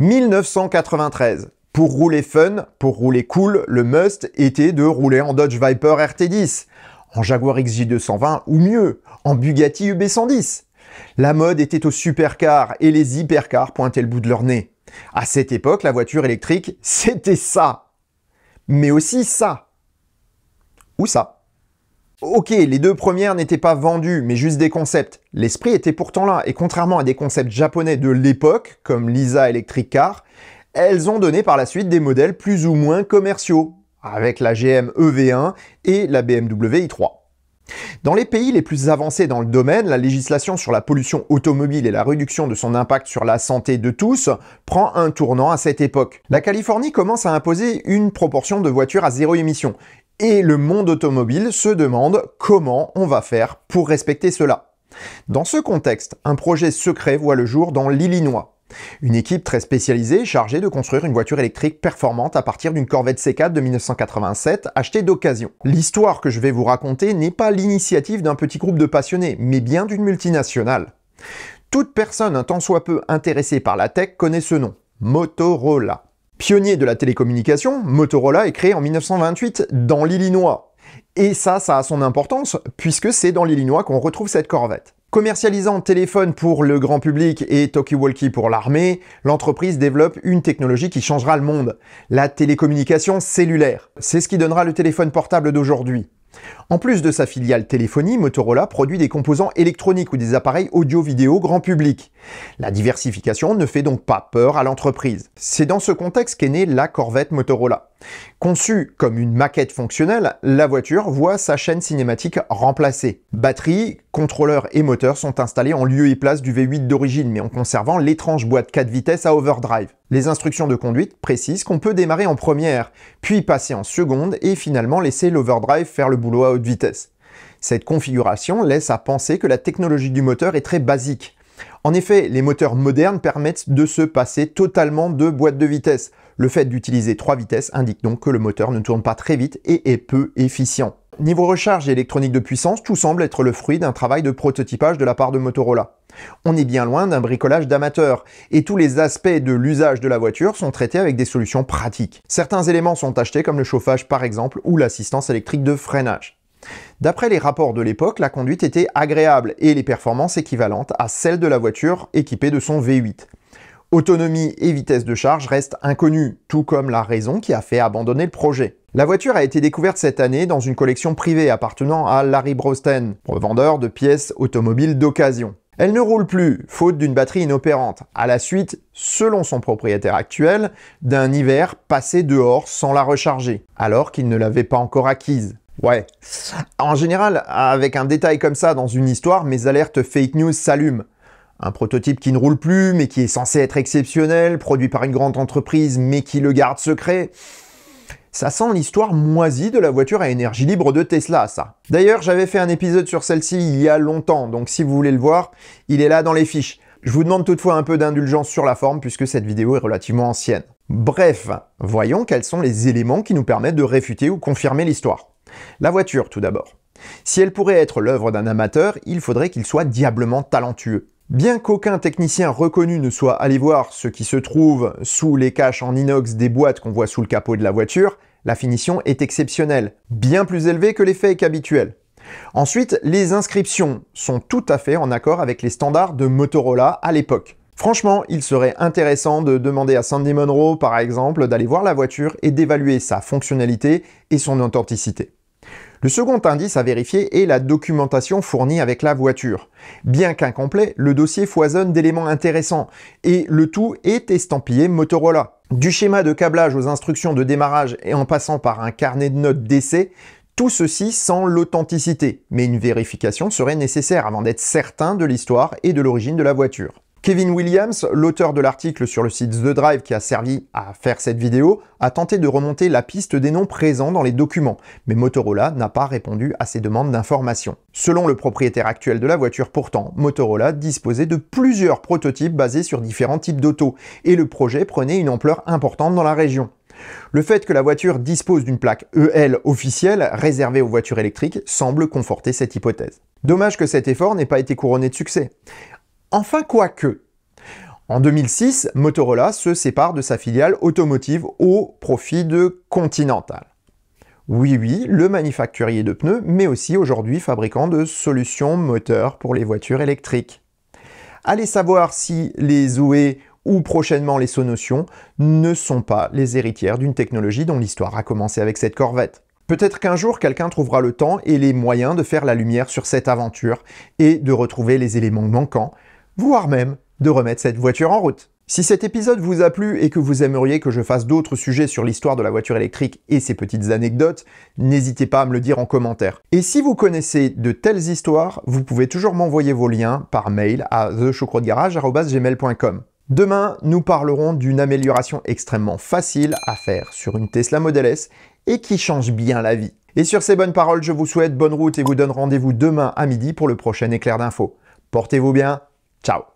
1993. Pour rouler fun, pour rouler cool, le must était de rouler en Dodge Viper RT10, en Jaguar XJ220 ou mieux, en Bugatti EB110. La mode était aux supercars et les hypercars pointaient le bout de leur nez. À cette époque, la voiture électrique, c'était ça. Mais aussi ça. Ou ça. Ok, les deux premières n'étaient pas vendues, mais juste des concepts. L'esprit était pourtant là, et contrairement à des concepts japonais de l'époque, comme l'ISA Electric Car, elles ont donné par la suite des modèles plus ou moins commerciaux, avec la GM EV1 et la BMW i3. Dans les pays les plus avancés dans le domaine, la législation sur la pollution automobile et la réduction de son impact sur la santé de tous prend un tournant à cette époque. La Californie commence à imposer une proportion de voitures à zéro émission, et le monde automobile se demande comment on va faire pour respecter cela. Dans ce contexte, un projet secret voit le jour dans l'Illinois. Une équipe très spécialisée chargée de construire une voiture électrique performante à partir d'une Corvette C4 de 1987 achetée d'occasion. L'histoire que je vais vous raconter n'est pas l'initiative d'un petit groupe de passionnés, mais bien d'une multinationale. Toute personne un tant soit peu intéressée par la tech connaît ce nom, Motorola. Pionnier de la télécommunication, Motorola est créé en 1928 dans l'Illinois. Et ça, ça a son importance, puisque c'est dans l'Illinois qu'on retrouve cette Corvette. Commercialisant téléphone pour le grand public et talkie-walkie pour l'armée, l'entreprise développe une technologie qui changera le monde, la télécommunication cellulaire. C'est ce qui donnera le téléphone portable d'aujourd'hui. En plus de sa filiale téléphonie, Motorola produit des composants électroniques ou des appareils audio-vidéo grand public. La diversification ne fait donc pas peur à l'entreprise. C'est dans ce contexte qu'est née la Corvette Motorola. Conçue comme une maquette fonctionnelle, la voiture voit sa chaîne cinématique remplacée. Batterie, contrôleur et moteur sont installés en lieu et place du V8 d'origine, mais en conservant l'étrange boîte 4 vitesses à overdrive. Les instructions de conduite précisent qu'on peut démarrer en première, puis passer en seconde et finalement laisser l'overdrive faire le boulot à haute vitesse. Cette configuration laisse à penser que la technologie du moteur est très basique. En effet, les moteurs modernes permettent de se passer totalement de boîte de vitesse. Le fait d'utiliser trois vitesses indique donc que le moteur ne tourne pas très vite et est peu efficient. Niveau recharge et électronique de puissance, tout semble être le fruit d'un travail de prototypage de la part de Motorola. On est bien loin d'un bricolage d'amateur, et tous les aspects de l'usage de la voiture sont traités avec des solutions pratiques. Certains éléments sont achetés comme le chauffage par exemple ou l'assistance électrique de freinage. D'après les rapports de l'époque, la conduite était agréable et les performances équivalentes à celles de la voiture équipée de son V8. Autonomie et vitesse de charge restent inconnues, tout comme la raison qui a fait abandonner le projet. La voiture a été découverte cette année dans une collection privée appartenant à Larry Brosten, revendeur de pièces automobiles d'occasion. Elle ne roule plus, faute d'une batterie inopérante, à la suite, selon son propriétaire actuel, d'un hiver passé dehors sans la recharger, alors qu'il ne l'avait pas encore acquise. Ouais. En général, avec un détail comme ça dans une histoire, mes alertes fake news s'allument. Un prototype qui ne roule plus, mais qui est censé être exceptionnel, produit par une grande entreprise, mais qui le garde secret. Ça sent l'histoire moisie de la voiture à énergie libre de Tesla, ça. D'ailleurs, j'avais fait un épisode sur celle-ci il y a longtemps, donc si vous voulez le voir, il est là dans les fiches. Je vous demande toutefois un peu d'indulgence sur la forme puisque cette vidéo est relativement ancienne. Bref, voyons quels sont les éléments qui nous permettent de réfuter ou confirmer l'histoire. La voiture tout d'abord. Si elle pourrait être l'œuvre d'un amateur, il faudrait qu'il soit diablement talentueux. Bien qu'aucun technicien reconnu ne soit allé voir ce qui se trouve sous les caches en inox des boîtes qu'on voit sous le capot de la voiture, la finition est exceptionnelle, bien plus élevée que les fakes Ensuite, les inscriptions sont tout à fait en accord avec les standards de Motorola à l'époque. Franchement, il serait intéressant de demander à Sandy Monroe, par exemple, d'aller voir la voiture et d'évaluer sa fonctionnalité et son authenticité. Le second indice à vérifier est la documentation fournie avec la voiture. Bien qu'incomplet, le dossier foisonne d'éléments intéressants et le tout est estampillé Motorola. Du schéma de câblage aux instructions de démarrage et en passant par un carnet de notes d'essai, tout ceci sent l'authenticité, mais une vérification serait nécessaire avant d'être certain de l'histoire et de l'origine de la voiture. Kevin Williams, l'auteur de l'article sur le site The Drive qui a servi à faire cette vidéo, a tenté de remonter la piste des noms présents dans les documents, mais Motorola n'a pas répondu à ses demandes d'information. Selon le propriétaire actuel de la voiture pourtant, Motorola disposait de plusieurs prototypes basés sur différents types d'autos, et le projet prenait une ampleur importante dans la région. Le fait que la voiture dispose d'une plaque EL officielle réservée aux voitures électriques semble conforter cette hypothèse. Dommage que cet effort n'ait pas été couronné de succès. Enfin, quoique. En 2006, Motorola se sépare de sa filiale automotive au profit de Continental. Oui, oui, le manufacturier de pneus, mais aussi aujourd'hui fabricant de solutions moteurs pour les voitures électriques. Allez savoir si les Zoé ou prochainement les Sonotions ne sont pas les héritières d'une technologie dont l'histoire a commencé avec cette Corvette. Peut-être qu'un jour quelqu'un trouvera le temps et les moyens de faire la lumière sur cette aventure et de retrouver les éléments manquants voire même de remettre cette voiture en route. Si cet épisode vous a plu et que vous aimeriez que je fasse d'autres sujets sur l'histoire de la voiture électrique et ses petites anecdotes, n'hésitez pas à me le dire en commentaire. Et si vous connaissez de telles histoires, vous pouvez toujours m'envoyer vos liens par mail à thechocrodegarage.com. Demain, nous parlerons d'une amélioration extrêmement facile à faire sur une Tesla Model S et qui change bien la vie. Et sur ces bonnes paroles, je vous souhaite bonne route et vous donne rendez-vous demain à midi pour le prochain éclair d'info. Portez-vous bien Ciao